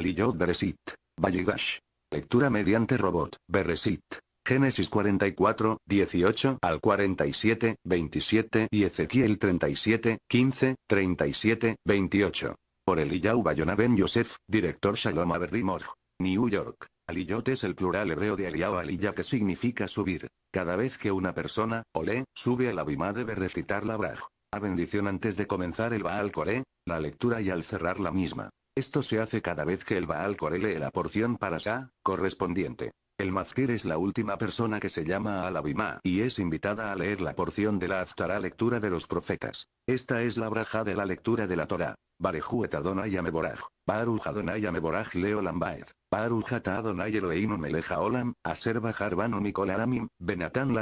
Aliyot Beresit. Valligash. Lectura mediante robot. Beresit. Génesis 44, 18 al 47, 27 y Ezequiel 37, 15, 37, 28. Por Eliyahu Bayona Yosef, director Shalom Aberrimorg. New York. Aliyot es el plural hebreo de Aliyahu Aliyah que significa subir. Cada vez que una persona, ole, sube a la bima debe recitar la braj. A bendición antes de comenzar el Baal Coré, la lectura y al cerrar la misma. Esto se hace cada vez que el Baal corele la porción para Sa, correspondiente. El Maftir es la última persona que se llama al Abimá y es invitada a leer la porción de la Aftara lectura de los profetas. Esta es la braja de la lectura de la Torá. Barejuet Adonai Ameboraj, Baruch Adonai Ameboraj Leo Lambaed, Baruch Ata Adonai Eloheinu Meleja Olam, Aser Bajar Banu Mikolarami, Benatán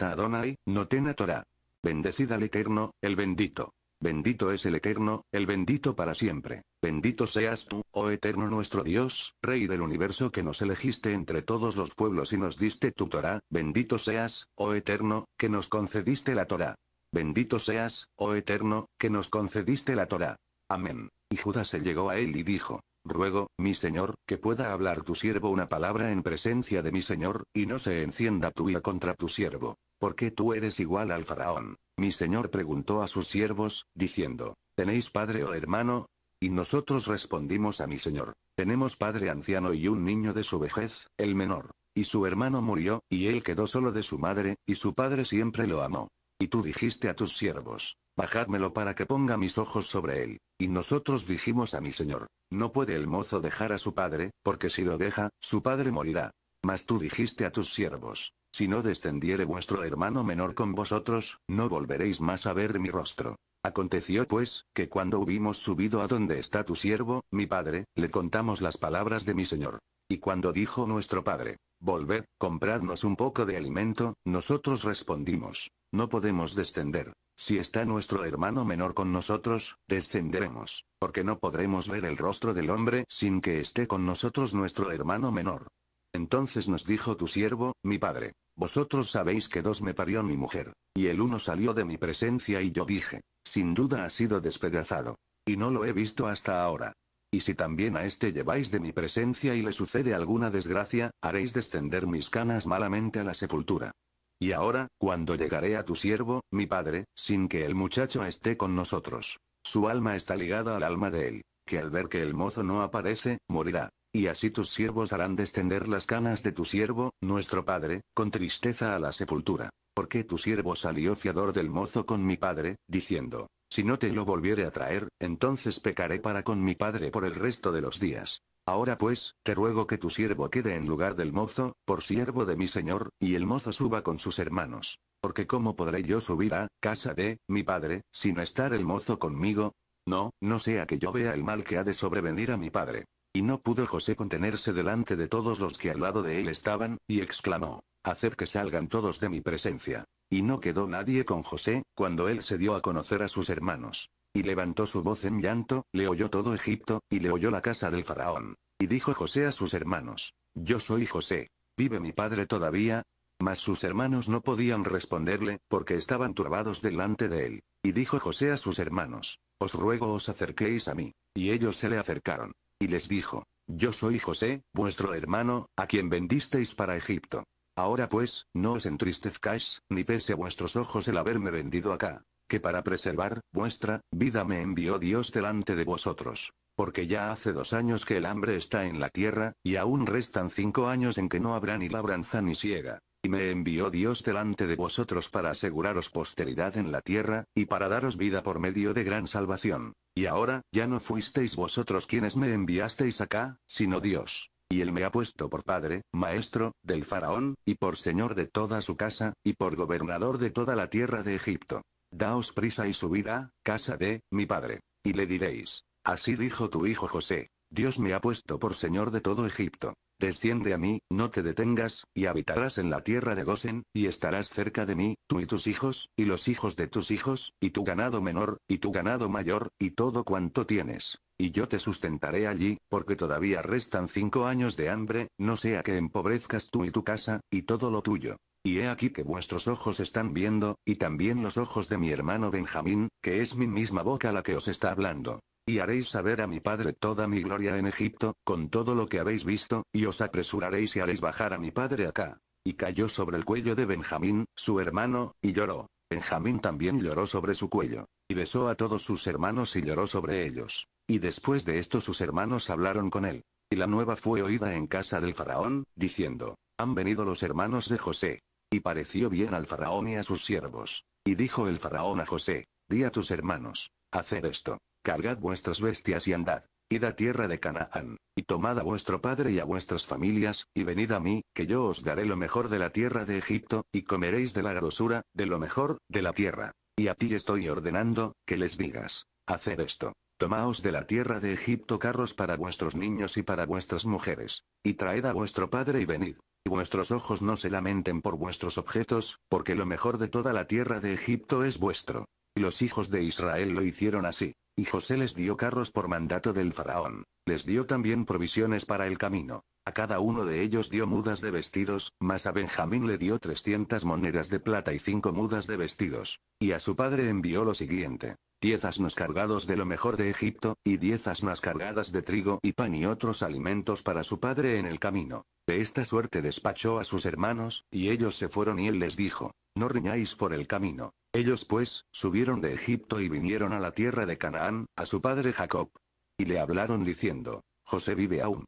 Adonai, Notena Torah. Bendecida el Eterno, el bendito. Bendito es el Eterno, el bendito para siempre. Bendito seas tú, oh Eterno nuestro Dios, Rey del universo que nos elegiste entre todos los pueblos y nos diste tu Torah, bendito seas, oh Eterno, que nos concediste la Torah. Bendito seas, oh Eterno, que nos concediste la Torah. Amén. Y Judas se llegó a él y dijo, Ruego, mi Señor, que pueda hablar tu siervo una palabra en presencia de mi Señor, y no se encienda tu ira contra tu siervo. ¿Por qué tú eres igual al faraón? Mi señor preguntó a sus siervos, diciendo, ¿tenéis padre o hermano? Y nosotros respondimos a mi señor, tenemos padre anciano y un niño de su vejez, el menor. Y su hermano murió, y él quedó solo de su madre, y su padre siempre lo amó. Y tú dijiste a tus siervos, bajádmelo para que ponga mis ojos sobre él. Y nosotros dijimos a mi señor, no puede el mozo dejar a su padre, porque si lo deja, su padre morirá. Mas tú dijiste a tus siervos, si no descendiere vuestro hermano menor con vosotros, no volveréis más a ver mi rostro. Aconteció pues, que cuando hubimos subido a donde está tu siervo, mi padre, le contamos las palabras de mi señor. Y cuando dijo nuestro padre, volved, compradnos un poco de alimento, nosotros respondimos, no podemos descender. Si está nuestro hermano menor con nosotros, descenderemos, porque no podremos ver el rostro del hombre sin que esté con nosotros nuestro hermano menor. Entonces nos dijo tu siervo, mi padre, vosotros sabéis que dos me parió mi mujer, y el uno salió de mi presencia y yo dije, sin duda ha sido despedazado. Y no lo he visto hasta ahora. Y si también a este lleváis de mi presencia y le sucede alguna desgracia, haréis descender mis canas malamente a la sepultura. Y ahora, cuando llegaré a tu siervo, mi padre, sin que el muchacho esté con nosotros. Su alma está ligada al alma de él, que al ver que el mozo no aparece, morirá. Y así tus siervos harán descender las canas de tu siervo, nuestro padre, con tristeza a la sepultura. Porque tu siervo salió fiador del mozo con mi padre, diciendo, si no te lo volviere a traer, entonces pecaré para con mi padre por el resto de los días. Ahora pues, te ruego que tu siervo quede en lugar del mozo, por siervo de mi señor, y el mozo suba con sus hermanos. Porque ¿cómo podré yo subir a casa de mi padre, sin estar el mozo conmigo? No, no sea que yo vea el mal que ha de sobrevenir a mi padre. Y no pudo José contenerse delante de todos los que al lado de él estaban, y exclamó, Haced que salgan todos de mi presencia. Y no quedó nadie con José, cuando él se dio a conocer a sus hermanos. Y levantó su voz en llanto, le oyó todo Egipto, y le oyó la casa del faraón. Y dijo José a sus hermanos, Yo soy José. ¿Vive mi padre todavía? Mas sus hermanos no podían responderle, porque estaban turbados delante de él. Y dijo José a sus hermanos, Os ruego os acerquéis a mí. Y ellos se le acercaron. Y les dijo, Yo soy José, vuestro hermano, a quien vendisteis para Egipto. Ahora pues, no os entristezcáis, ni pese a vuestros ojos el haberme vendido acá, que para preservar, vuestra, vida me envió Dios delante de vosotros. Porque ya hace dos años que el hambre está en la tierra, y aún restan cinco años en que no habrá ni labranza ni siega me envió Dios delante de vosotros para aseguraros posteridad en la tierra, y para daros vida por medio de gran salvación. Y ahora, ya no fuisteis vosotros quienes me enviasteis acá, sino Dios. Y él me ha puesto por padre, maestro, del faraón, y por señor de toda su casa, y por gobernador de toda la tierra de Egipto. Daos prisa y subid a casa de mi padre. Y le diréis, así dijo tu hijo José, Dios me ha puesto por señor de todo Egipto. Desciende a mí, no te detengas, y habitarás en la tierra de Gosen, y estarás cerca de mí, tú y tus hijos, y los hijos de tus hijos, y tu ganado menor, y tu ganado mayor, y todo cuanto tienes. Y yo te sustentaré allí, porque todavía restan cinco años de hambre, no sea que empobrezcas tú y tu casa, y todo lo tuyo. Y he aquí que vuestros ojos están viendo, y también los ojos de mi hermano Benjamín, que es mi misma boca la que os está hablando. Y haréis saber a mi padre toda mi gloria en Egipto, con todo lo que habéis visto, y os apresuraréis y haréis bajar a mi padre acá. Y cayó sobre el cuello de Benjamín, su hermano, y lloró. Benjamín también lloró sobre su cuello. Y besó a todos sus hermanos y lloró sobre ellos. Y después de esto sus hermanos hablaron con él. Y la nueva fue oída en casa del faraón, diciendo, Han venido los hermanos de José. Y pareció bien al faraón y a sus siervos. Y dijo el faraón a José, Di a tus hermanos, hacer esto. Cargad vuestras bestias y andad. Id a tierra de Canaán, y tomad a vuestro padre y a vuestras familias, y venid a mí, que yo os daré lo mejor de la tierra de Egipto, y comeréis de la grosura, de lo mejor, de la tierra. Y a ti estoy ordenando, que les digas, haced esto. Tomaos de la tierra de Egipto carros para vuestros niños y para vuestras mujeres, y traed a vuestro padre y venid. Y vuestros ojos no se lamenten por vuestros objetos, porque lo mejor de toda la tierra de Egipto es vuestro. Y los hijos de Israel lo hicieron así. Y José les dio carros por mandato del faraón. Les dio también provisiones para el camino. A cada uno de ellos dio mudas de vestidos, mas a Benjamín le dio 300 monedas de plata y cinco mudas de vestidos. Y a su padre envió lo siguiente. Diez asnos cargados de lo mejor de Egipto, y diez asnas cargadas de trigo y pan y otros alimentos para su padre en el camino. De esta suerte despachó a sus hermanos, y ellos se fueron y él les dijo, no riñáis por el camino. Ellos pues, subieron de Egipto y vinieron a la tierra de Canaán, a su padre Jacob. Y le hablaron diciendo, José vive aún.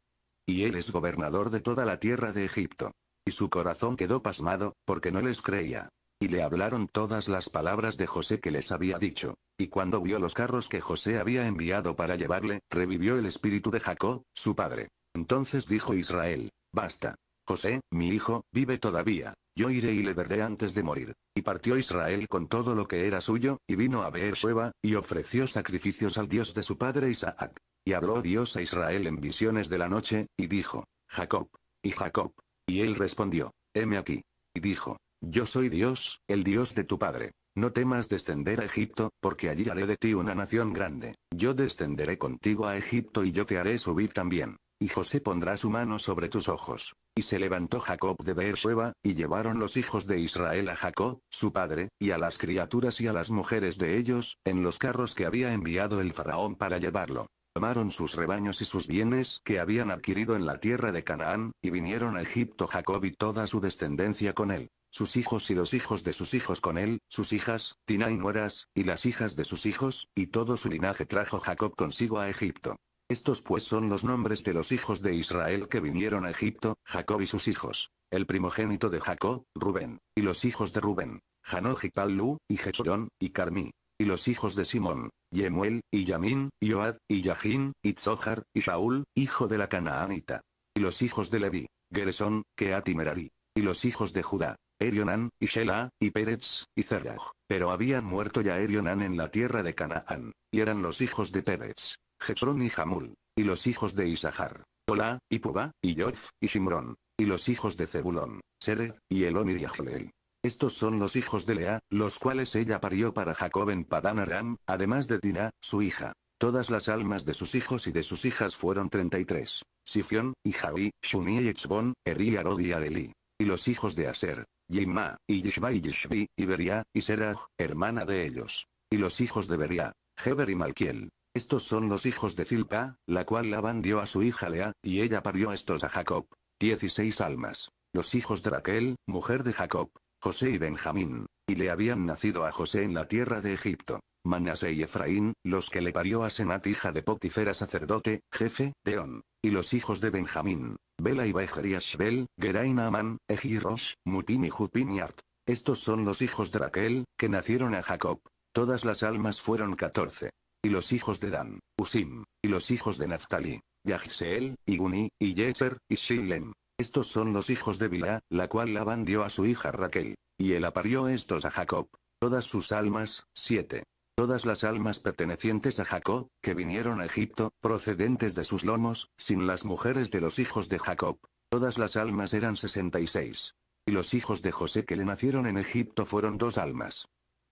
Y él es gobernador de toda la tierra de Egipto. Y su corazón quedó pasmado, porque no les creía. Y le hablaron todas las palabras de José que les había dicho. Y cuando vio los carros que José había enviado para llevarle, revivió el espíritu de Jacob, su padre. Entonces dijo Israel, Basta. José, mi hijo, vive todavía. Yo iré y le veré antes de morir. Y partió Israel con todo lo que era suyo, y vino a Beersheba, y ofreció sacrificios al Dios de su padre Isaac. Y habló Dios a Israel en visiones de la noche, y dijo, Jacob. Y Jacob. Y él respondió, heme aquí. Y dijo, yo soy Dios, el Dios de tu padre. No temas descender a Egipto, porque allí haré de ti una nación grande. Yo descenderé contigo a Egipto y yo te haré subir también. Y José pondrá su mano sobre tus ojos. Y se levantó Jacob de Beersheba, y llevaron los hijos de Israel a Jacob, su padre, y a las criaturas y a las mujeres de ellos, en los carros que había enviado el faraón para llevarlo. Tomaron sus rebaños y sus bienes que habían adquirido en la tierra de Canaán, y vinieron a Egipto Jacob y toda su descendencia con él. Sus hijos y los hijos de sus hijos con él, sus hijas, Tina y nueras, y las hijas de sus hijos, y todo su linaje trajo Jacob consigo a Egipto. Estos pues son los nombres de los hijos de Israel que vinieron a Egipto, Jacob y sus hijos. El primogénito de Jacob, Rubén, y los hijos de Rubén, Hanoj y Pallu, y carmi y Carmí. Y los hijos de Simón, Yemuel, y Yamin, y y Yahin, y zohar y Shaul, hijo de la Canaanita. Y los hijos de Leví, Geresón, Keat y Merari. Y los hijos de Judá, Erionán, y Shela y Pérez, y Zerah. Pero habían muerto ya Erionán en la tierra de Canaán, y eran los hijos de Pérez. Jefrón y Jamul, y los hijos de Isahar, Pola, y Puba, y Yof, y Shimrón, y los hijos de Zebulón, Sere, y Elón y Yahleel. Estos son los hijos de Lea, los cuales ella parió para Jacob en Padán Aram, además de Diná, su hija. Todas las almas de sus hijos y de sus hijas fueron 33. Sifión, y Javi, Shuni y Echbon, Eri y Arod y Areli. Y los hijos de Aser, Yimma, y Yishba y Yishbi, y Beria, y Seraj, hermana de ellos. Y los hijos de Beria, Heber y Malkiel. Estos son los hijos de Zilpa, la cual la dio a su hija Lea, y ella parió estos a Jacob. 16 almas. Los hijos de Raquel, mujer de Jacob, José y Benjamín. Y le habían nacido a José en la tierra de Egipto. Manasé y Efraín, los que le parió a Senat hija de Potifera sacerdote, jefe, Deón. Y los hijos de Benjamín, Bela y Bejer y Gerain Aman, Egirosh, Mutim y Estos son los hijos de Raquel, que nacieron a Jacob. Todas las almas fueron catorce y los hijos de Dan, Usim, y los hijos de Naftali, Yahseel, y y Yeser, y Shilem. Estos son los hijos de Bila, la cual la dio a su hija Raquel, y él aparió estos a Jacob. Todas sus almas, siete. Todas las almas pertenecientes a Jacob, que vinieron a Egipto, procedentes de sus lomos, sin las mujeres de los hijos de Jacob. Todas las almas eran sesenta y seis. Y los hijos de José que le nacieron en Egipto fueron dos almas.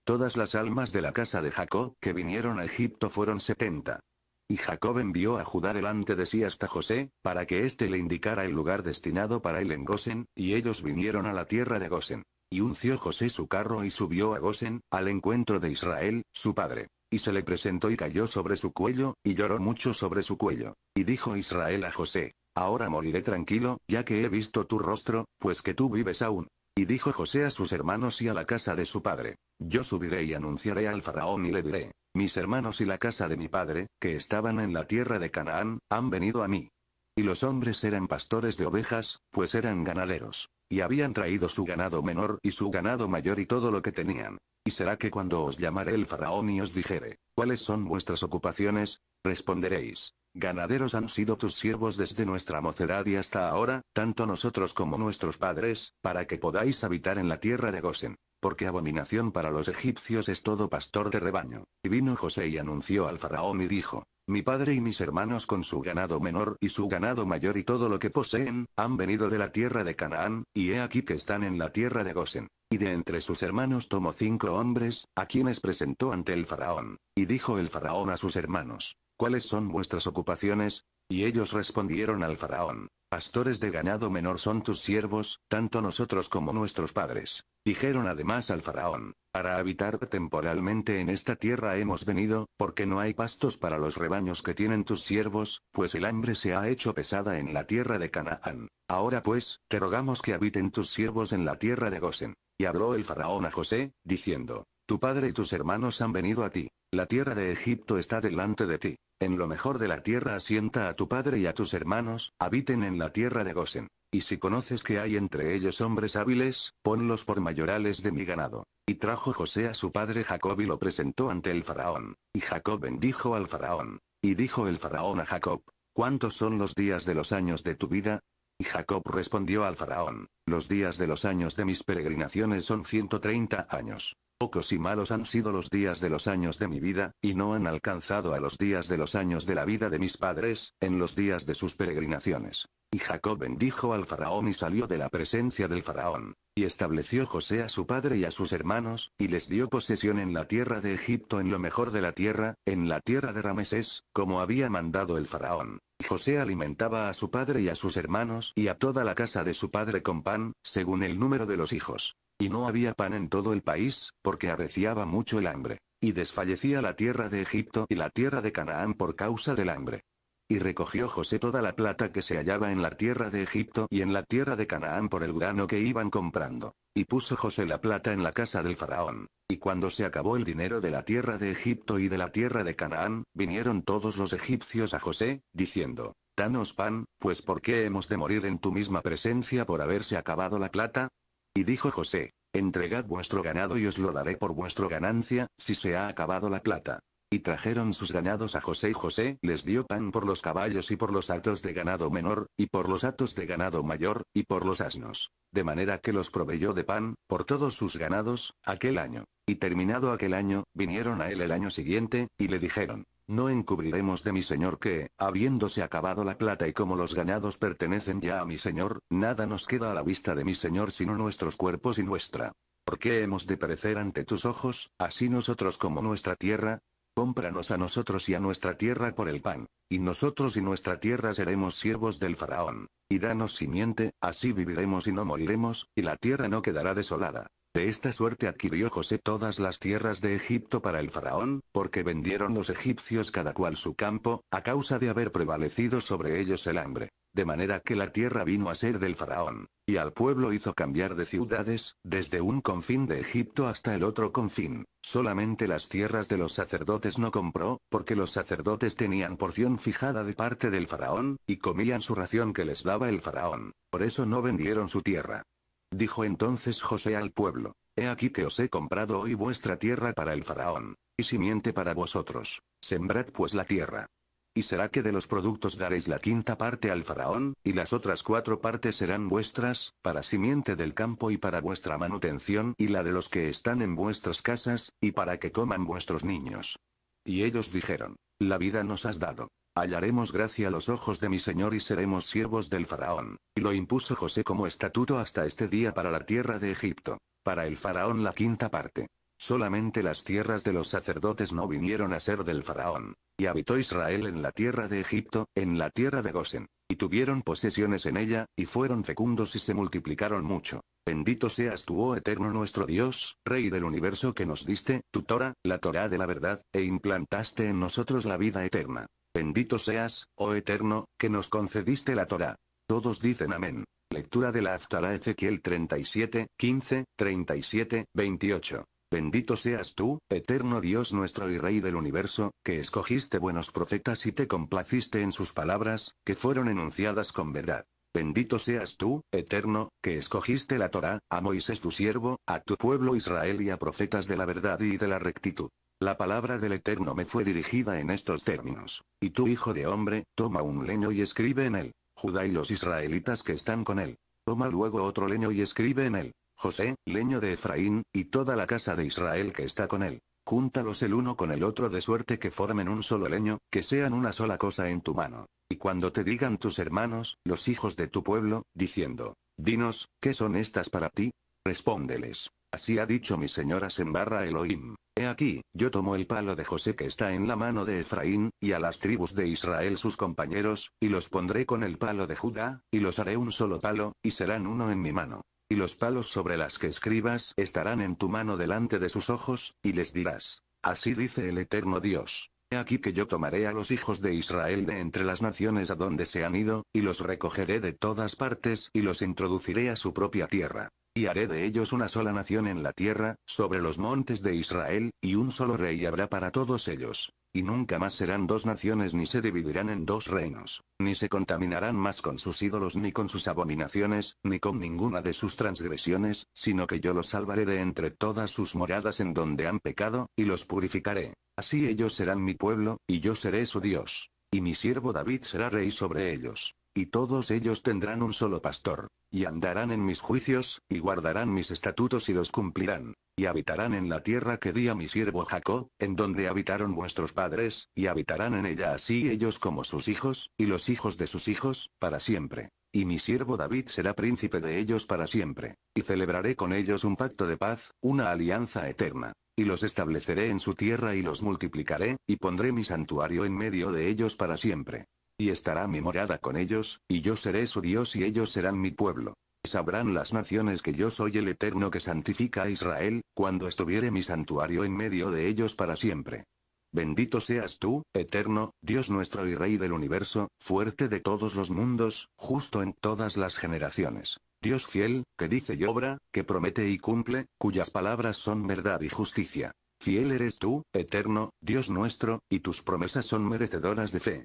Todas las almas de la casa de Jacob que vinieron a Egipto fueron setenta. Y Jacob envió a Judá delante de sí hasta José, para que éste le indicara el lugar destinado para él en Gosen, y ellos vinieron a la tierra de Gosen. Y unció José su carro y subió a Gosen, al encuentro de Israel, su padre. Y se le presentó y cayó sobre su cuello, y lloró mucho sobre su cuello. Y dijo Israel a José, Ahora moriré tranquilo, ya que he visto tu rostro, pues que tú vives aún. Y dijo José a sus hermanos y a la casa de su padre, yo subiré y anunciaré al faraón y le diré, mis hermanos y la casa de mi padre, que estaban en la tierra de Canaán, han venido a mí. Y los hombres eran pastores de ovejas, pues eran ganaderos. Y habían traído su ganado menor y su ganado mayor y todo lo que tenían. Y será que cuando os llamaré el faraón y os dijere, ¿cuáles son vuestras ocupaciones? Responderéis, Ganaderos han sido tus siervos desde nuestra mocedad y hasta ahora, tanto nosotros como nuestros padres, para que podáis habitar en la tierra de Gosen porque abominación para los egipcios es todo pastor de rebaño. Y vino José y anunció al faraón y dijo, mi padre y mis hermanos con su ganado menor y su ganado mayor y todo lo que poseen, han venido de la tierra de Canaán, y he aquí que están en la tierra de Gosen. Y de entre sus hermanos tomó cinco hombres, a quienes presentó ante el faraón. Y dijo el faraón a sus hermanos, ¿cuáles son vuestras ocupaciones? Y ellos respondieron al faraón, Pastores de ganado menor son tus siervos, tanto nosotros como nuestros padres. Dijeron además al faraón, para habitar temporalmente en esta tierra hemos venido, porque no hay pastos para los rebaños que tienen tus siervos, pues el hambre se ha hecho pesada en la tierra de Canaán. Ahora pues, te rogamos que habiten tus siervos en la tierra de Gosen. Y habló el faraón a José, diciendo, Tu padre y tus hermanos han venido a ti, la tierra de Egipto está delante de ti. En lo mejor de la tierra asienta a tu padre y a tus hermanos, habiten en la tierra de Gosen. Y si conoces que hay entre ellos hombres hábiles, ponlos por mayorales de mi ganado. Y trajo José a su padre Jacob y lo presentó ante el faraón. Y Jacob bendijo al faraón. Y dijo el faraón a Jacob, ¿cuántos son los días de los años de tu vida? Y Jacob respondió al faraón, los días de los años de mis peregrinaciones son 130 años. Pocos y malos han sido los días de los años de mi vida, y no han alcanzado a los días de los años de la vida de mis padres, en los días de sus peregrinaciones. Y Jacob bendijo al faraón y salió de la presencia del faraón. Y estableció José a su padre y a sus hermanos, y les dio posesión en la tierra de Egipto en lo mejor de la tierra, en la tierra de Ramesés, como había mandado el faraón. José alimentaba a su padre y a sus hermanos y a toda la casa de su padre con pan, según el número de los hijos. Y no había pan en todo el país, porque arreciaba mucho el hambre. Y desfallecía la tierra de Egipto y la tierra de Canaán por causa del hambre. Y recogió José toda la plata que se hallaba en la tierra de Egipto y en la tierra de Canaán por el grano que iban comprando. Y puso José la plata en la casa del faraón. Y cuando se acabó el dinero de la tierra de Egipto y de la tierra de Canaán, vinieron todos los egipcios a José, diciendo, Danos pan, pues ¿por qué hemos de morir en tu misma presencia por haberse acabado la plata? Y dijo José, entregad vuestro ganado y os lo daré por vuestra ganancia, si se ha acabado la plata. Y trajeron sus ganados a José y José les dio pan por los caballos y por los atos de ganado menor, y por los atos de ganado mayor, y por los asnos. De manera que los proveyó de pan, por todos sus ganados, aquel año. Y terminado aquel año, vinieron a él el año siguiente, y le dijeron, no encubriremos de mi señor que, habiéndose acabado la plata y como los ganados pertenecen ya a mi señor, nada nos queda a la vista de mi señor sino nuestros cuerpos y nuestra. ¿Por qué hemos de perecer ante tus ojos, así nosotros como nuestra tierra? Cómpranos a nosotros y a nuestra tierra por el pan, y nosotros y nuestra tierra seremos siervos del faraón. Y danos simiente, así viviremos y no moriremos, y la tierra no quedará desolada. De esta suerte adquirió José todas las tierras de Egipto para el faraón, porque vendieron los egipcios cada cual su campo, a causa de haber prevalecido sobre ellos el hambre. De manera que la tierra vino a ser del faraón, y al pueblo hizo cambiar de ciudades, desde un confín de Egipto hasta el otro confín. Solamente las tierras de los sacerdotes no compró, porque los sacerdotes tenían porción fijada de parte del faraón, y comían su ración que les daba el faraón. Por eso no vendieron su tierra. Dijo entonces José al pueblo, He aquí que os he comprado hoy vuestra tierra para el faraón, y simiente para vosotros, sembrad pues la tierra. Y será que de los productos daréis la quinta parte al faraón, y las otras cuatro partes serán vuestras, para simiente del campo y para vuestra manutención y la de los que están en vuestras casas, y para que coman vuestros niños. Y ellos dijeron, La vida nos has dado, Hallaremos gracia a los ojos de mi Señor y seremos siervos del faraón. Y lo impuso José como estatuto hasta este día para la tierra de Egipto. Para el faraón la quinta parte. Solamente las tierras de los sacerdotes no vinieron a ser del faraón. Y habitó Israel en la tierra de Egipto, en la tierra de Gosen. Y tuvieron posesiones en ella, y fueron fecundos y se multiplicaron mucho. Bendito seas tú, oh eterno nuestro Dios, Rey del universo que nos diste, tu Torah, la Torah de la verdad, e implantaste en nosotros la vida eterna. Bendito seas, oh Eterno, que nos concediste la Torah. Todos dicen amén. Lectura de la Aftala Ezequiel 37, 15, 37, 28. Bendito seas tú, eterno Dios nuestro y Rey del universo, que escogiste buenos profetas y te complaciste en sus palabras, que fueron enunciadas con verdad. Bendito seas tú, eterno, que escogiste la Torá, a Moisés tu siervo, a tu pueblo Israel y a profetas de la verdad y de la rectitud. La palabra del Eterno me fue dirigida en estos términos. Y tú, hijo de hombre, toma un leño y escribe en él. Judá y los israelitas que están con él. Toma luego otro leño y escribe en él. José, leño de Efraín, y toda la casa de Israel que está con él. Júntalos el uno con el otro de suerte que formen un solo leño, que sean una sola cosa en tu mano. Y cuando te digan tus hermanos, los hijos de tu pueblo, diciendo, Dinos, ¿qué son estas para ti? Respóndeles. Así ha dicho mi señora Sembarra Elohim. He aquí, yo tomo el palo de José que está en la mano de Efraín, y a las tribus de Israel sus compañeros, y los pondré con el palo de Judá, y los haré un solo palo, y serán uno en mi mano. Y los palos sobre las que escribas estarán en tu mano delante de sus ojos, y les dirás, así dice el eterno Dios. He aquí que yo tomaré a los hijos de Israel de entre las naciones a donde se han ido, y los recogeré de todas partes y los introduciré a su propia tierra. Y haré de ellos una sola nación en la tierra, sobre los montes de Israel, y un solo rey habrá para todos ellos. Y nunca más serán dos naciones ni se dividirán en dos reinos, ni se contaminarán más con sus ídolos ni con sus abominaciones, ni con ninguna de sus transgresiones, sino que yo los salvaré de entre todas sus moradas en donde han pecado, y los purificaré. Así ellos serán mi pueblo, y yo seré su Dios. Y mi siervo David será rey sobre ellos y todos ellos tendrán un solo pastor, y andarán en mis juicios, y guardarán mis estatutos y los cumplirán, y habitarán en la tierra que di a mi siervo Jacob, en donde habitaron vuestros padres, y habitarán en ella así ellos como sus hijos, y los hijos de sus hijos, para siempre. Y mi siervo David será príncipe de ellos para siempre, y celebraré con ellos un pacto de paz, una alianza eterna y los estableceré en su tierra y los multiplicaré, y pondré mi santuario en medio de ellos para siempre y estará mi morada con ellos, y yo seré su Dios y ellos serán mi pueblo. Sabrán las naciones que yo soy el Eterno que santifica a Israel, cuando estuviere mi santuario en medio de ellos para siempre. Bendito seas tú, Eterno, Dios nuestro y Rey del universo, fuerte de todos los mundos, justo en todas las generaciones. Dios fiel, que dice y obra, que promete y cumple, cuyas palabras son verdad y justicia. Fiel eres tú, Eterno, Dios nuestro, y tus promesas son merecedoras de fe.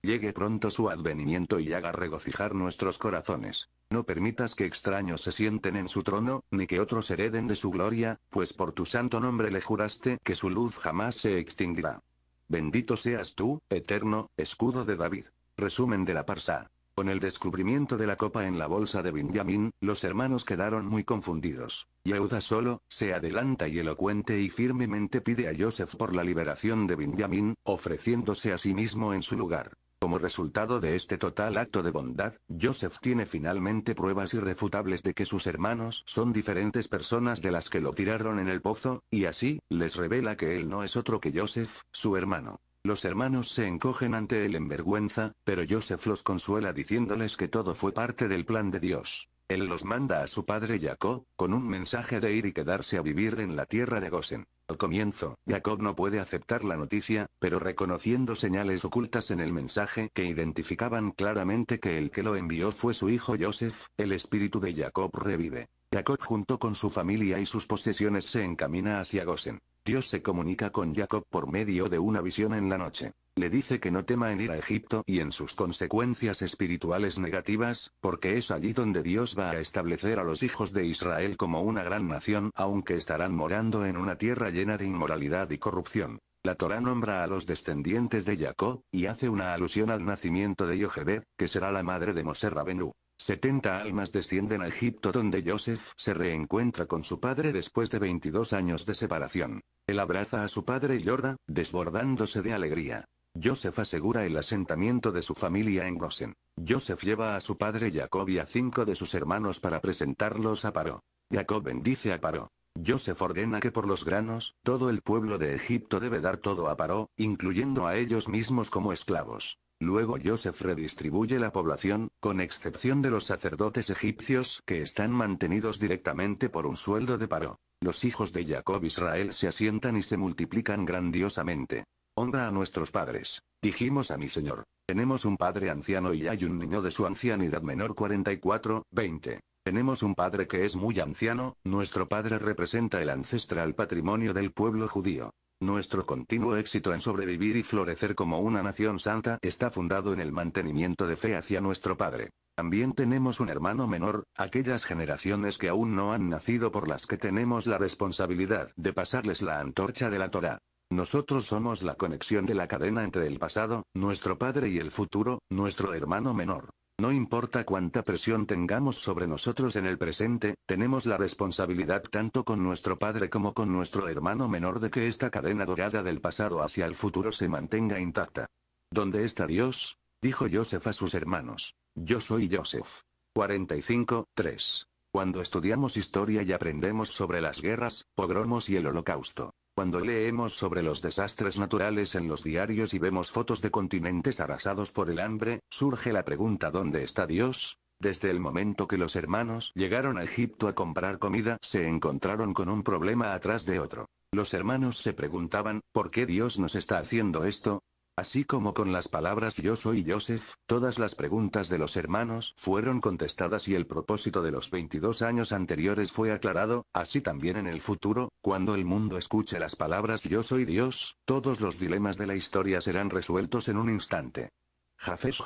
Llegue pronto su advenimiento y haga regocijar nuestros corazones. No permitas que extraños se sienten en su trono, ni que otros hereden de su gloria, pues por tu santo nombre le juraste que su luz jamás se extinguirá. Bendito seas tú, eterno, escudo de David. Resumen de la parsa. Con el descubrimiento de la copa en la bolsa de Benjamín, los hermanos quedaron muy confundidos. Yehuda solo, se adelanta y elocuente y firmemente pide a Joseph por la liberación de Benjamín, ofreciéndose a sí mismo en su lugar. Como resultado de este total acto de bondad, Joseph tiene finalmente pruebas irrefutables de que sus hermanos son diferentes personas de las que lo tiraron en el pozo, y así, les revela que él no es otro que Joseph, su hermano. Los hermanos se encogen ante él en vergüenza, pero Joseph los consuela diciéndoles que todo fue parte del plan de Dios. Él los manda a su padre Jacob, con un mensaje de ir y quedarse a vivir en la tierra de Gosen. Al comienzo, Jacob no puede aceptar la noticia, pero reconociendo señales ocultas en el mensaje que identificaban claramente que el que lo envió fue su hijo Joseph, el espíritu de Jacob revive. Jacob junto con su familia y sus posesiones se encamina hacia Gosen. Dios se comunica con Jacob por medio de una visión en la noche. Le dice que no tema en ir a Egipto y en sus consecuencias espirituales negativas, porque es allí donde Dios va a establecer a los hijos de Israel como una gran nación, aunque estarán morando en una tierra llena de inmoralidad y corrupción. La Torá nombra a los descendientes de Jacob, y hace una alusión al nacimiento de Yochebed, que será la madre de Moser Rabenu. 70 almas descienden a Egipto donde Joseph se reencuentra con su padre después de 22 años de separación. Él abraza a su padre y llora, desbordándose de alegría. Joseph asegura el asentamiento de su familia en Gosen. Josef lleva a su padre Jacob y a cinco de sus hermanos para presentarlos a Paró. Jacob bendice a Paró. Joseph ordena que por los granos, todo el pueblo de Egipto debe dar todo a Paró, incluyendo a ellos mismos como esclavos. Luego Josef redistribuye la población, con excepción de los sacerdotes egipcios que están mantenidos directamente por un sueldo de Paró. Los hijos de Jacob Israel se asientan y se multiplican grandiosamente. Honra a nuestros padres. Dijimos a mi señor. Tenemos un padre anciano y hay un niño de su ancianidad menor 44, 20. Tenemos un padre que es muy anciano, nuestro padre representa el ancestral patrimonio del pueblo judío. Nuestro continuo éxito en sobrevivir y florecer como una nación santa está fundado en el mantenimiento de fe hacia nuestro padre. También tenemos un hermano menor, aquellas generaciones que aún no han nacido por las que tenemos la responsabilidad de pasarles la antorcha de la Torá. Nosotros somos la conexión de la cadena entre el pasado, nuestro padre y el futuro, nuestro hermano menor. No importa cuánta presión tengamos sobre nosotros en el presente, tenemos la responsabilidad tanto con nuestro padre como con nuestro hermano menor de que esta cadena dorada del pasado hacia el futuro se mantenga intacta. ¿Dónde está Dios? dijo Joseph a sus hermanos. Yo soy Joseph. 45:3. Cuando estudiamos historia y aprendemos sobre las guerras, pogromos y el holocausto, cuando leemos sobre los desastres naturales en los diarios y vemos fotos de continentes arrasados por el hambre, surge la pregunta ¿dónde está Dios? Desde el momento que los hermanos llegaron a Egipto a comprar comida, se encontraron con un problema atrás de otro. Los hermanos se preguntaban, ¿por qué Dios nos está haciendo esto? Así como con las palabras yo soy Joseph, todas las preguntas de los hermanos fueron contestadas y el propósito de los 22 años anteriores fue aclarado, así también en el futuro, cuando el mundo escuche las palabras yo soy Dios, todos los dilemas de la historia serán resueltos en un instante. Jafes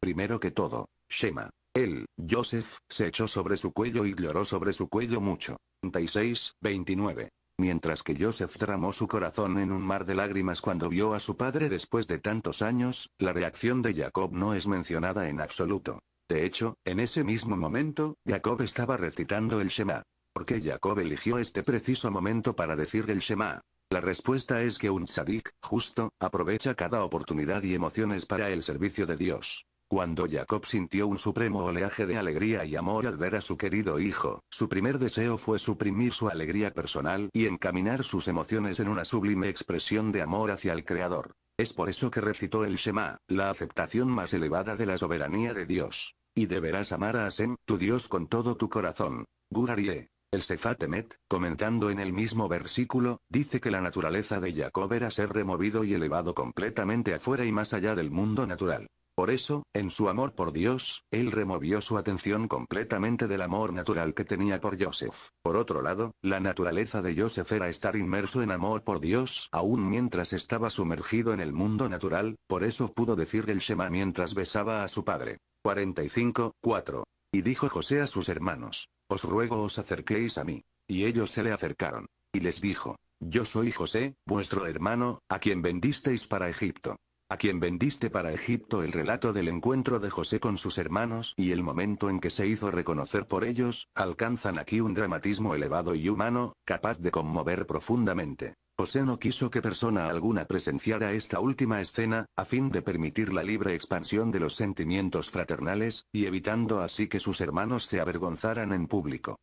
Primero que todo, Shema. Él, Joseph, se echó sobre su cuello y lloró sobre su cuello mucho. 36, 29. Mientras que Joseph tramó su corazón en un mar de lágrimas cuando vio a su padre después de tantos años, la reacción de Jacob no es mencionada en absoluto. De hecho, en ese mismo momento, Jacob estaba recitando el Shema. ¿Por qué Jacob eligió este preciso momento para decir el Shema? La respuesta es que un tzadik, justo, aprovecha cada oportunidad y emociones para el servicio de Dios. Cuando Jacob sintió un supremo oleaje de alegría y amor al ver a su querido hijo, su primer deseo fue suprimir su alegría personal y encaminar sus emociones en una sublime expresión de amor hacia el Creador. Es por eso que recitó el Shema, la aceptación más elevada de la soberanía de Dios. Y deberás amar a Hashem, tu Dios con todo tu corazón. Gurarie. El Sefatemet, comentando en el mismo versículo, dice que la naturaleza de Jacob era ser removido y elevado completamente afuera y más allá del mundo natural. Por eso, en su amor por Dios, él removió su atención completamente del amor natural que tenía por Joseph. Por otro lado, la naturaleza de Joseph era estar inmerso en amor por Dios, aún mientras estaba sumergido en el mundo natural, por eso pudo decir el Shema mientras besaba a su padre. 45, 4. Y dijo José a sus hermanos, Os ruego os acerquéis a mí. Y ellos se le acercaron. Y les dijo, Yo soy José, vuestro hermano, a quien vendisteis para Egipto a quien vendiste para Egipto el relato del encuentro de José con sus hermanos y el momento en que se hizo reconocer por ellos, alcanzan aquí un dramatismo elevado y humano, capaz de conmover profundamente. José no quiso que persona alguna presenciara esta última escena, a fin de permitir la libre expansión de los sentimientos fraternales, y evitando así que sus hermanos se avergonzaran en público.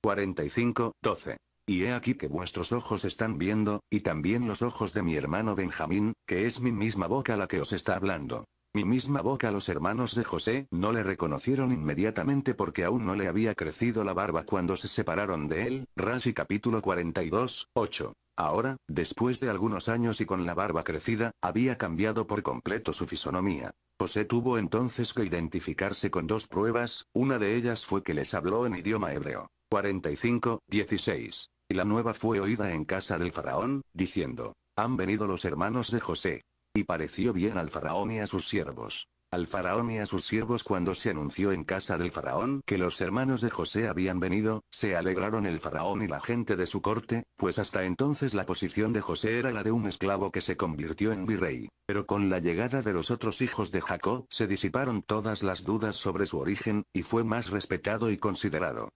45, 12. Y he aquí que vuestros ojos están viendo, y también los ojos de mi hermano Benjamín, que es mi misma boca la que os está hablando. Mi misma boca los hermanos de José no le reconocieron inmediatamente porque aún no le había crecido la barba cuando se separaron de él, Rashi capítulo 42, 8. Ahora, después de algunos años y con la barba crecida, había cambiado por completo su fisonomía. José tuvo entonces que identificarse con dos pruebas, una de ellas fue que les habló en idioma hebreo. 45, 16 la nueva fue oída en casa del faraón, diciendo, han venido los hermanos de José. Y pareció bien al faraón y a sus siervos. Al faraón y a sus siervos cuando se anunció en casa del faraón que los hermanos de José habían venido, se alegraron el faraón y la gente de su corte, pues hasta entonces la posición de José era la de un esclavo que se convirtió en virrey. Pero con la llegada de los otros hijos de Jacob se disiparon todas las dudas sobre su origen, y fue más respetado y considerado.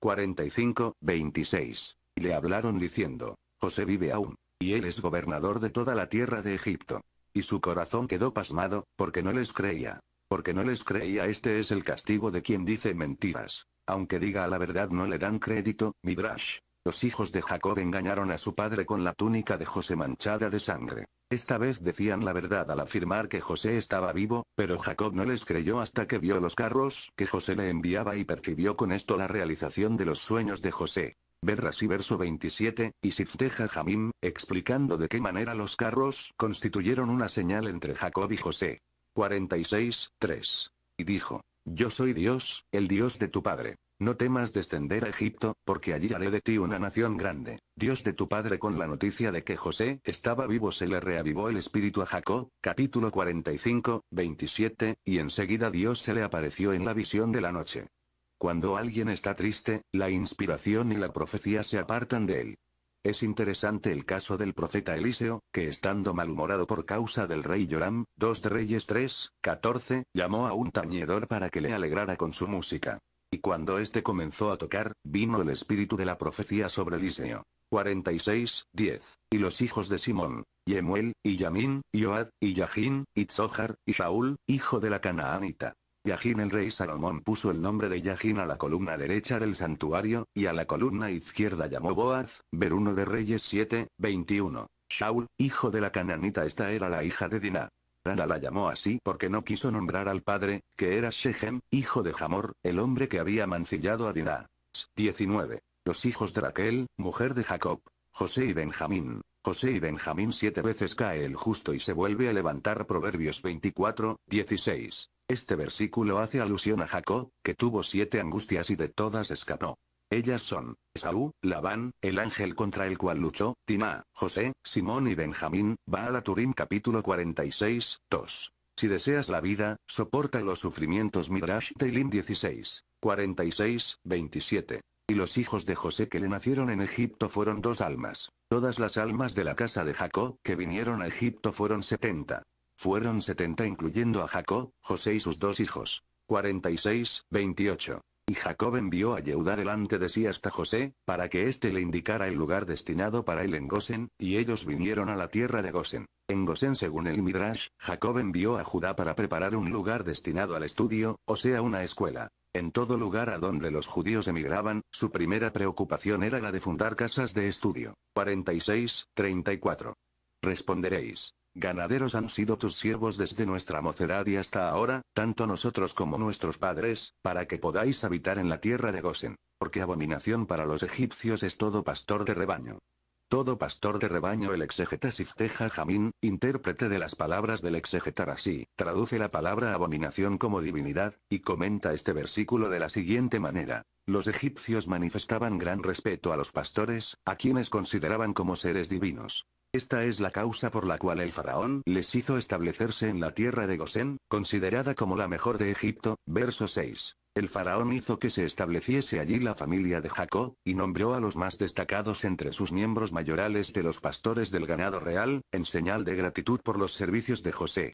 45, 26. Le hablaron diciendo, José vive aún, y él es gobernador de toda la tierra de Egipto. Y su corazón quedó pasmado, porque no les creía. Porque no les creía este es el castigo de quien dice mentiras. Aunque diga la verdad no le dan crédito, Midrash. Los hijos de Jacob engañaron a su padre con la túnica de José manchada de sangre. Esta vez decían la verdad al afirmar que José estaba vivo, pero Jacob no les creyó hasta que vio los carros que José le enviaba y percibió con esto la realización de los sueños de José. Ver así verso 27, y Sifteja Jamim, explicando de qué manera los carros constituyeron una señal entre Jacob y José. 46, 3. Y dijo, Yo soy Dios, el Dios de tu padre. No temas descender a Egipto, porque allí haré de ti una nación grande. Dios de tu padre con la noticia de que José estaba vivo se le reavivó el espíritu a Jacob, capítulo 45, 27, y enseguida Dios se le apareció en la visión de la noche. Cuando alguien está triste, la inspiración y la profecía se apartan de él. Es interesante el caso del profeta Eliseo, que estando malhumorado por causa del rey Joram, 2 de Reyes 3, 14, llamó a un tañedor para que le alegrara con su música y cuando éste comenzó a tocar, vino el espíritu de la profecía sobre Eliseo. 46, 10. Y los hijos de Simón, Yemuel, y Yamín, y y Yajín, y y Shaul, hijo de la canaanita. Yajín el rey Salomón puso el nombre de Yajín a la columna derecha del santuario, y a la columna izquierda llamó Boaz, ver uno de Reyes 7, 21. Shaul, hijo de la Canaanita esta era la hija de Diná la llamó así porque no quiso nombrar al padre, que era Shechem, hijo de Jamor, el hombre que había mancillado a Dinah. 19. Los hijos de Raquel, mujer de Jacob. José y Benjamín. José y Benjamín siete veces cae el justo y se vuelve a levantar Proverbios 24, 16. Este versículo hace alusión a Jacob, que tuvo siete angustias y de todas escapó. Ellas son, Esaú, Labán, el ángel contra el cual luchó, Timá, José, Simón y Benjamín, la Turim capítulo 46, 2. Si deseas la vida, soporta los sufrimientos Midrash Teilim 16, 46, 27. Y los hijos de José que le nacieron en Egipto fueron dos almas. Todas las almas de la casa de Jacob que vinieron a Egipto fueron 70. Fueron 70, incluyendo a Jacob, José y sus dos hijos. 46, 28. Y Jacob envió a Yehudá delante de sí hasta José, para que éste le indicara el lugar destinado para él en Gosen, y ellos vinieron a la tierra de Gosen. En Gosen según el Midrash, Jacob envió a Judá para preparar un lugar destinado al estudio, o sea una escuela. En todo lugar a donde los judíos emigraban, su primera preocupación era la de fundar casas de estudio. 46, 34. Responderéis. Ganaderos han sido tus siervos desde nuestra mocedad y hasta ahora, tanto nosotros como nuestros padres, para que podáis habitar en la tierra de Gosen. Porque abominación para los egipcios es todo pastor de rebaño. Todo pastor de rebaño el exegeta Sifteja Jamín, intérprete de las palabras del exegetar así, traduce la palabra abominación como divinidad, y comenta este versículo de la siguiente manera. Los egipcios manifestaban gran respeto a los pastores, a quienes consideraban como seres divinos. Esta es la causa por la cual el faraón les hizo establecerse en la tierra de Gosén, considerada como la mejor de Egipto, verso 6. El faraón hizo que se estableciese allí la familia de Jacob, y nombró a los más destacados entre sus miembros mayorales de los pastores del ganado real, en señal de gratitud por los servicios de José.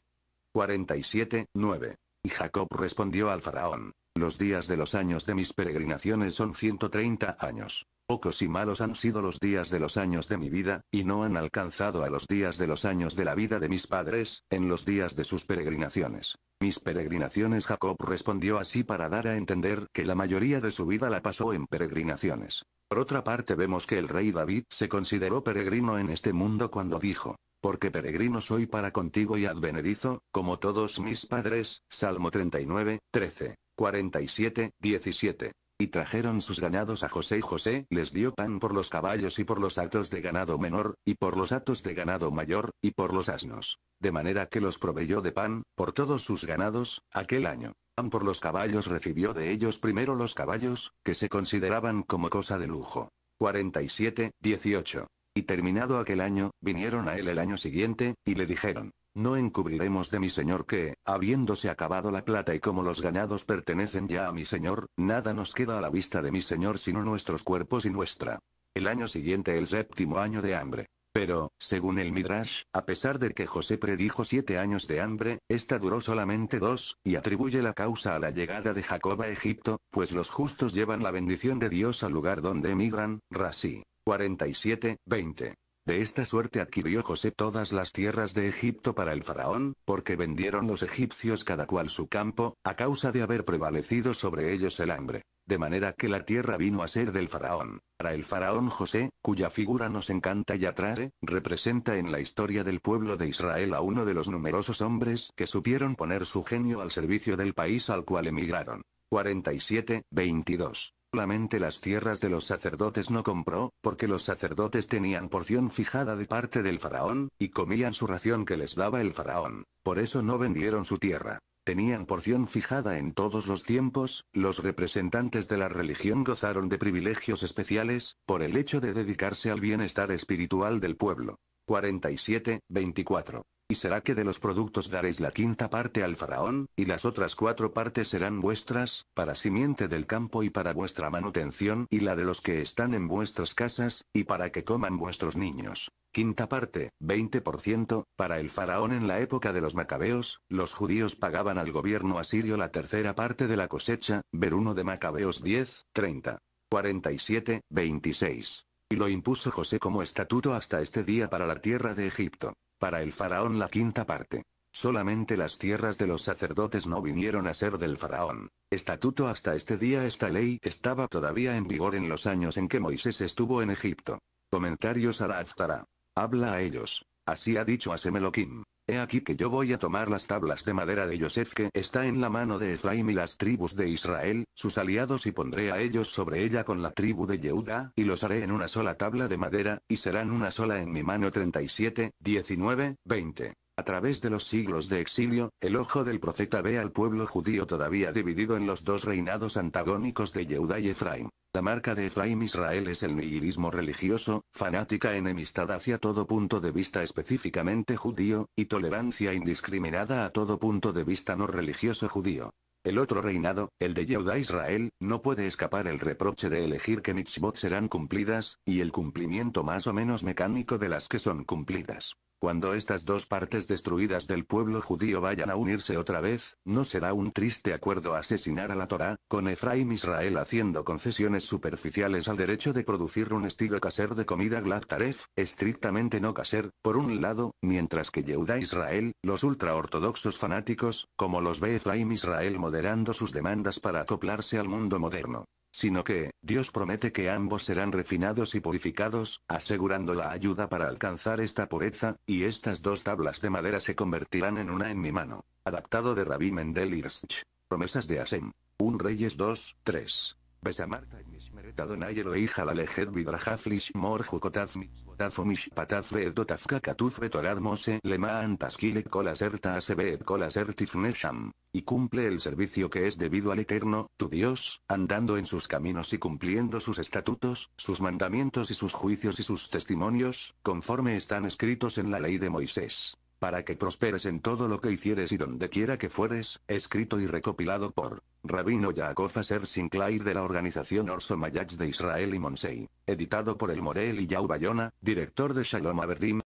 47, 9. Y Jacob respondió al faraón, los días de los años de mis peregrinaciones son 130 años pocos y malos han sido los días de los años de mi vida, y no han alcanzado a los días de los años de la vida de mis padres, en los días de sus peregrinaciones. Mis peregrinaciones Jacob respondió así para dar a entender que la mayoría de su vida la pasó en peregrinaciones. Por otra parte vemos que el rey David se consideró peregrino en este mundo cuando dijo, porque peregrino soy para contigo y advenedizo, como todos mis padres, Salmo 39, 13, 47, 17. Y trajeron sus ganados a José y José les dio pan por los caballos y por los actos de ganado menor, y por los actos de ganado mayor, y por los asnos. De manera que los proveyó de pan, por todos sus ganados, aquel año. Pan por los caballos recibió de ellos primero los caballos, que se consideraban como cosa de lujo. 47, 18. Y terminado aquel año, vinieron a él el año siguiente, y le dijeron, no encubriremos de mi señor que, habiéndose acabado la plata y como los ganados pertenecen ya a mi señor, nada nos queda a la vista de mi señor sino nuestros cuerpos y nuestra. El año siguiente el séptimo año de hambre. Pero, según el Midrash, a pesar de que José predijo siete años de hambre, esta duró solamente dos, y atribuye la causa a la llegada de Jacob a Egipto, pues los justos llevan la bendición de Dios al lugar donde emigran, Rasí. 47, 20. De esta suerte adquirió José todas las tierras de Egipto para el faraón, porque vendieron los egipcios cada cual su campo, a causa de haber prevalecido sobre ellos el hambre. De manera que la tierra vino a ser del faraón. Para el faraón José, cuya figura nos encanta y atrae, representa en la historia del pueblo de Israel a uno de los numerosos hombres que supieron poner su genio al servicio del país al cual emigraron. 47, 22. Solamente las tierras de los sacerdotes no compró, porque los sacerdotes tenían porción fijada de parte del faraón, y comían su ración que les daba el faraón. Por eso no vendieron su tierra. Tenían porción fijada en todos los tiempos, los representantes de la religión gozaron de privilegios especiales, por el hecho de dedicarse al bienestar espiritual del pueblo. 47.24 será que de los productos daréis la quinta parte al faraón, y las otras cuatro partes serán vuestras, para simiente del campo y para vuestra manutención y la de los que están en vuestras casas, y para que coman vuestros niños? Quinta parte, 20%, para el faraón en la época de los macabeos, los judíos pagaban al gobierno asirio la tercera parte de la cosecha, ver 1 de macabeos 10, 30, 47, 26. Y lo impuso José como estatuto hasta este día para la tierra de Egipto. Para el faraón la quinta parte. Solamente las tierras de los sacerdotes no vinieron a ser del faraón. Estatuto hasta este día esta ley estaba todavía en vigor en los años en que Moisés estuvo en Egipto. Comentarios Araftara. Habla a ellos. Así ha dicho Asemeloquim. He aquí que yo voy a tomar las tablas de madera de Yosef que está en la mano de Efraim y las tribus de Israel, sus aliados y pondré a ellos sobre ella con la tribu de Yehuda, y los haré en una sola tabla de madera, y serán una sola en mi mano 37, 19, 20. A través de los siglos de exilio, el ojo del profeta ve al pueblo judío todavía dividido en los dos reinados antagónicos de Yehuda y Efraim. La marca de Efraim Israel es el nihilismo religioso, fanática enemistad hacia todo punto de vista específicamente judío, y tolerancia indiscriminada a todo punto de vista no religioso judío. El otro reinado, el de Yehuda Israel, no puede escapar el reproche de elegir que mitzvot serán cumplidas, y el cumplimiento más o menos mecánico de las que son cumplidas. Cuando estas dos partes destruidas del pueblo judío vayan a unirse otra vez, no será un triste acuerdo asesinar a la Torá, con Efraim Israel haciendo concesiones superficiales al derecho de producir un estilo caser de comida glactaref, estrictamente no caser, por un lado, mientras que Yehuda Israel, los ultraortodoxos fanáticos, como los ve Efraim Israel moderando sus demandas para acoplarse al mundo moderno sino que, Dios promete que ambos serán refinados y purificados, asegurando la ayuda para alcanzar esta pureza, y estas dos tablas de madera se convertirán en una en mi mano. Adaptado de Rabbi Mendel Irsch. Promesas de Asem. Un Reyes 2, 3. Besamarta Mishmereta Donay hija la Lejet Vidrajaflish Mor Jukotaf Mitzbotaf Mishpataf Beedotaf Kakatuf Betorad Mose Lemaan Taskile Kolaserta seved Kolasertif Nesham. Y cumple el servicio que es debido al Eterno, tu Dios, andando en sus caminos y cumpliendo sus estatutos, sus mandamientos y sus juicios y sus testimonios, conforme están escritos en la ley de Moisés para que prosperes en todo lo que hicieres y donde quiera que fueres, escrito y recopilado por Rabino Yaakov Aser Sinclair de la organización Orso Mayach de Israel y Monsei, editado por el Morel y Yau Bayona, director de Shalom Averdim,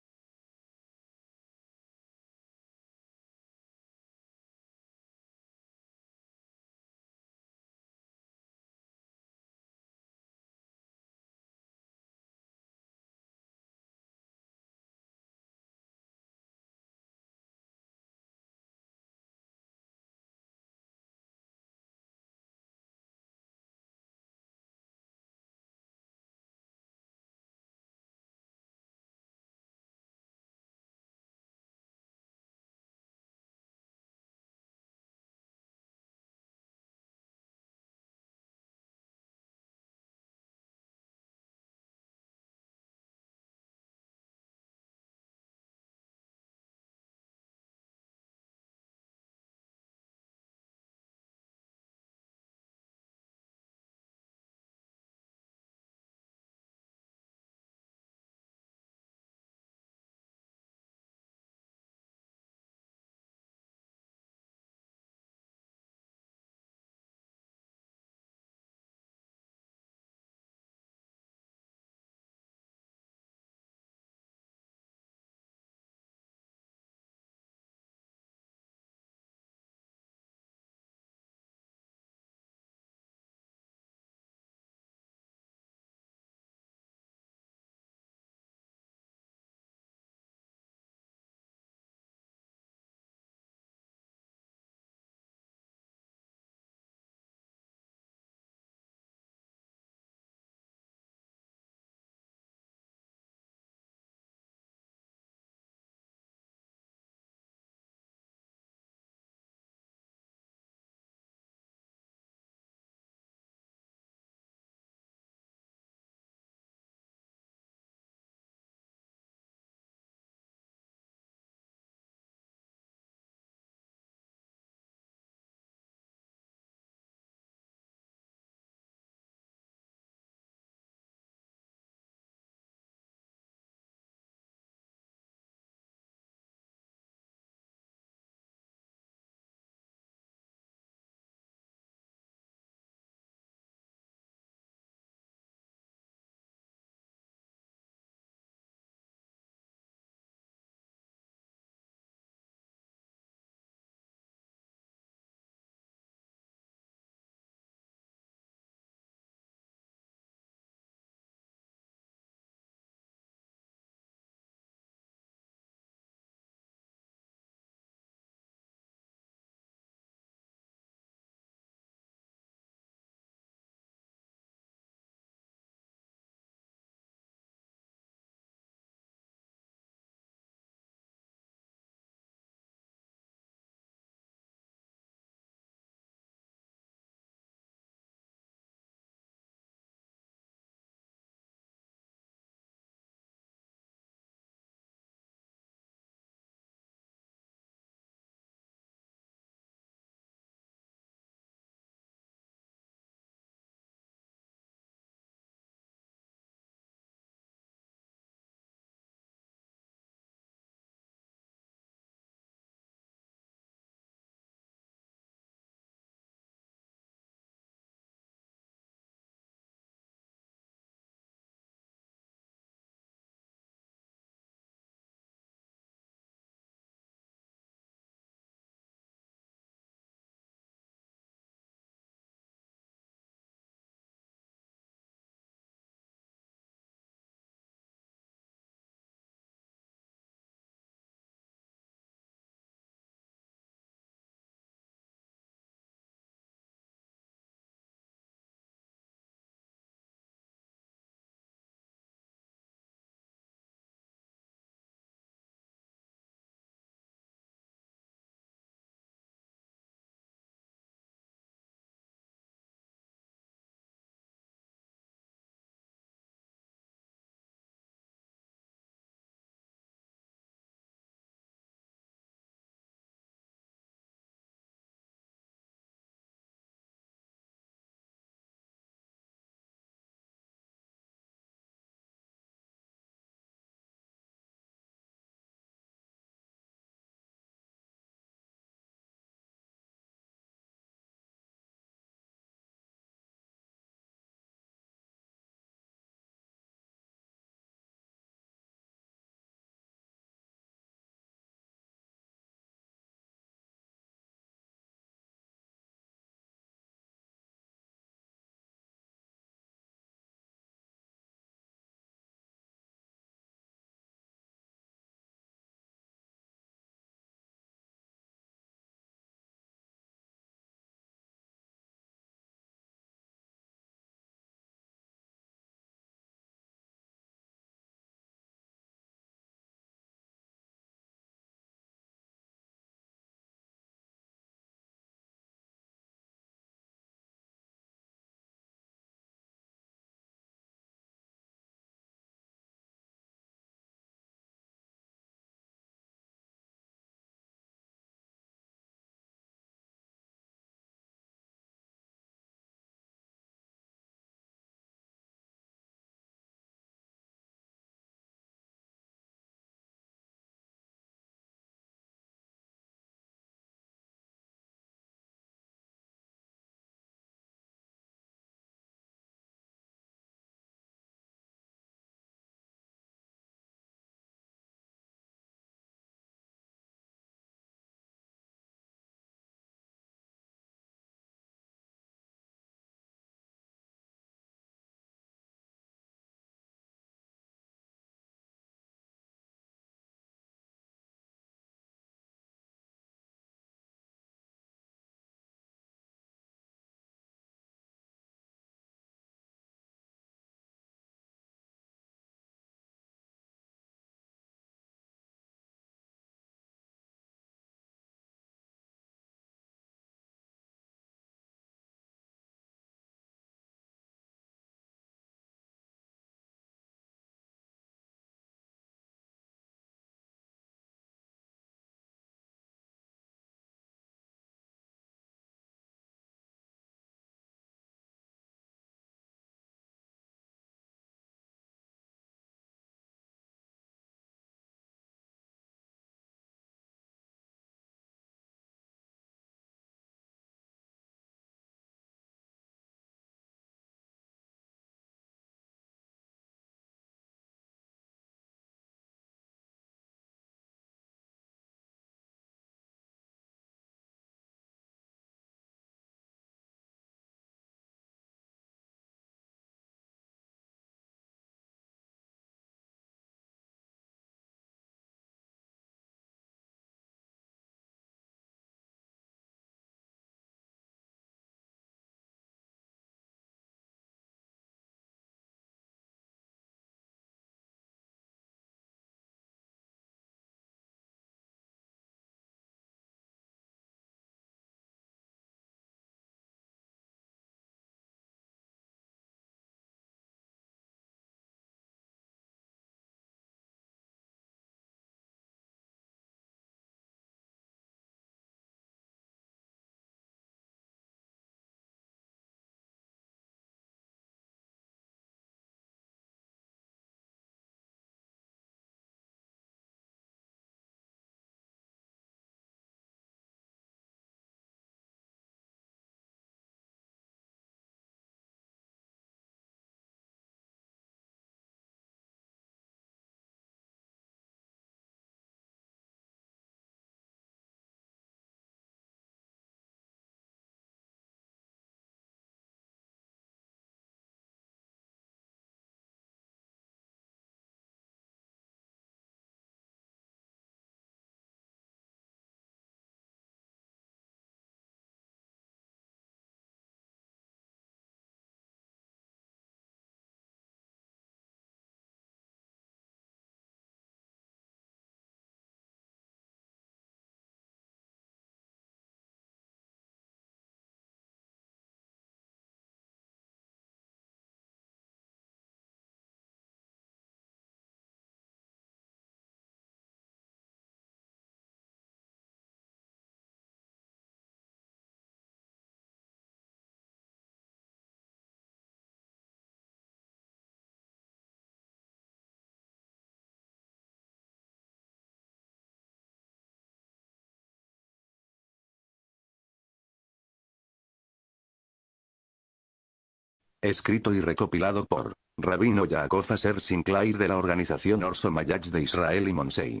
Escrito y recopilado por Rabino Yaakov Aser Sinclair de la organización Orso Mayach de Israel y Monsei.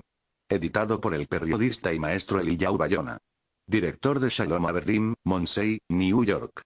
Editado por el periodista y maestro Eliyahu Bayona. Director de Shalom Averdim, Monsei, New York.